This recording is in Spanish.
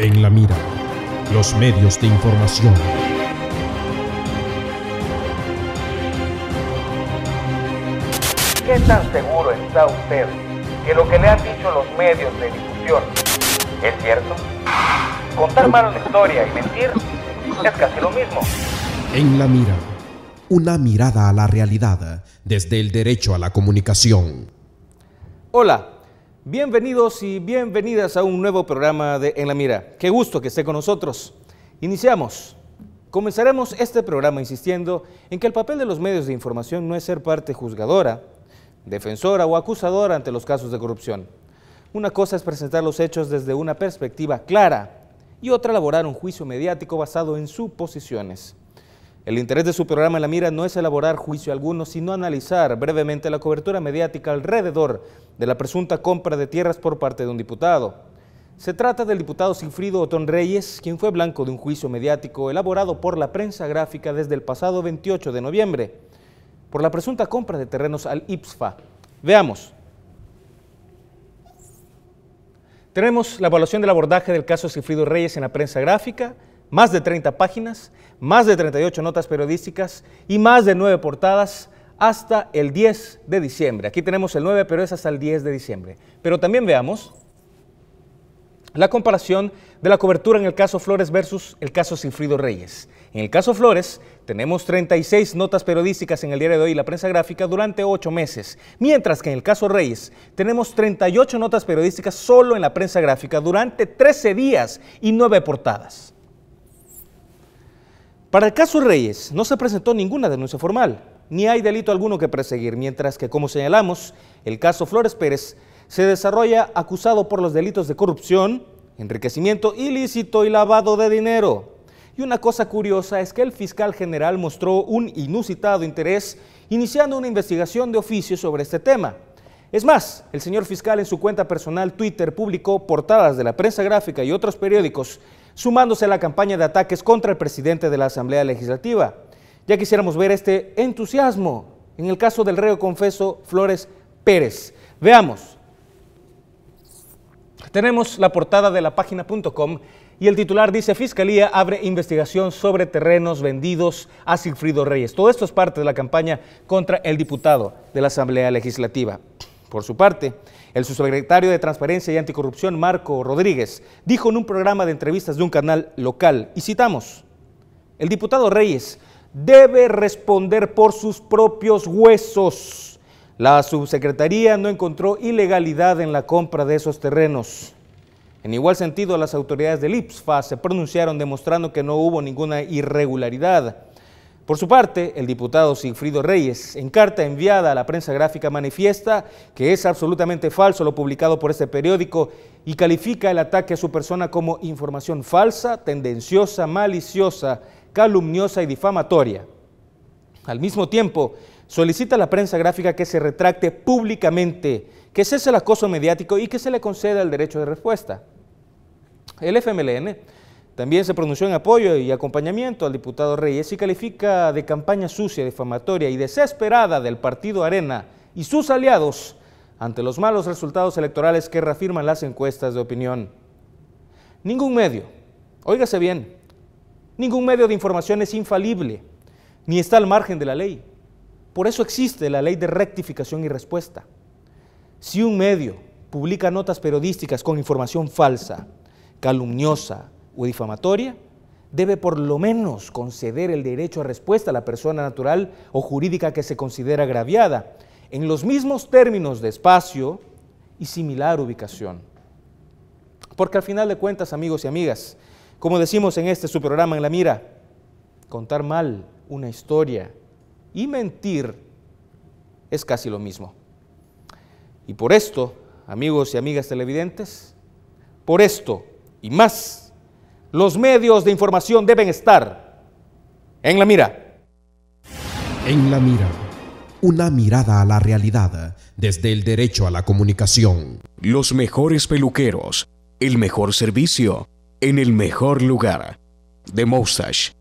En la mira, los medios de información. ¿Qué tan seguro está usted que lo que le han dicho los medios de difusión es cierto? Contar mal la historia y mentir es casi lo mismo. En la mira, una mirada a la realidad desde el derecho a la comunicación. Hola, Bienvenidos y bienvenidas a un nuevo programa de En la Mira. Qué gusto que esté con nosotros. Iniciamos. Comenzaremos este programa insistiendo en que el papel de los medios de información no es ser parte juzgadora, defensora o acusadora ante los casos de corrupción. Una cosa es presentar los hechos desde una perspectiva clara y otra elaborar un juicio mediático basado en suposiciones. El interés de su programa en la mira no es elaborar juicio alguno, sino analizar brevemente la cobertura mediática alrededor de la presunta compra de tierras por parte de un diputado. Se trata del diputado sinfrido Otón Reyes, quien fue blanco de un juicio mediático elaborado por la prensa gráfica desde el pasado 28 de noviembre por la presunta compra de terrenos al IPSFA. Veamos. Tenemos la evaluación del abordaje del caso sinfrido Reyes en la prensa gráfica, más de 30 páginas, más de 38 notas periodísticas y más de 9 portadas hasta el 10 de diciembre. Aquí tenemos el 9, pero es hasta el 10 de diciembre. Pero también veamos la comparación de la cobertura en el caso Flores versus el caso Sinfrido Reyes. En el caso Flores tenemos 36 notas periodísticas en el diario de hoy y la prensa gráfica durante 8 meses, mientras que en el caso Reyes tenemos 38 notas periodísticas solo en la prensa gráfica durante 13 días y 9 portadas. Para el caso Reyes no se presentó ninguna denuncia formal, ni hay delito alguno que perseguir, mientras que, como señalamos, el caso Flores Pérez se desarrolla acusado por los delitos de corrupción, enriquecimiento ilícito y lavado de dinero. Y una cosa curiosa es que el fiscal general mostró un inusitado interés iniciando una investigación de oficio sobre este tema. Es más, el señor fiscal en su cuenta personal Twitter publicó portadas de la prensa gráfica y otros periódicos sumándose a la campaña de ataques contra el presidente de la Asamblea Legislativa. Ya quisiéramos ver este entusiasmo en el caso del reo confeso Flores Pérez. Veamos. Tenemos la portada de la página.com y el titular dice Fiscalía abre investigación sobre terrenos vendidos a Silfrido Reyes. Todo esto es parte de la campaña contra el diputado de la Asamblea Legislativa. Por su parte, el subsecretario de Transparencia y Anticorrupción, Marco Rodríguez, dijo en un programa de entrevistas de un canal local, y citamos, el diputado Reyes debe responder por sus propios huesos. La subsecretaría no encontró ilegalidad en la compra de esos terrenos. En igual sentido, las autoridades del IPSFA se pronunciaron demostrando que no hubo ninguna irregularidad. Por su parte, el diputado Sigfrido Reyes, en carta enviada a la prensa gráfica, manifiesta que es absolutamente falso lo publicado por este periódico y califica el ataque a su persona como información falsa, tendenciosa, maliciosa, calumniosa y difamatoria. Al mismo tiempo, solicita a la prensa gráfica que se retracte públicamente, que cese el acoso mediático y que se le conceda el derecho de respuesta. El FMLN también se pronunció en apoyo y acompañamiento al diputado Reyes y califica de campaña sucia, difamatoria y desesperada del partido Arena y sus aliados ante los malos resultados electorales que reafirman las encuestas de opinión. Ningún medio, óigase bien, ningún medio de información es infalible, ni está al margen de la ley. Por eso existe la ley de rectificación y respuesta. Si un medio publica notas periodísticas con información falsa, calumniosa, o difamatoria, debe por lo menos conceder el derecho a respuesta a la persona natural o jurídica que se considera agraviada, en los mismos términos de espacio y similar ubicación. Porque al final de cuentas, amigos y amigas, como decimos en este su programa en la mira, contar mal una historia y mentir es casi lo mismo. Y por esto, amigos y amigas televidentes, por esto y más, los medios de información deben estar en la mira. En la mira. Una mirada a la realidad desde el derecho a la comunicación. Los mejores peluqueros, el mejor servicio, en el mejor lugar. The Moustache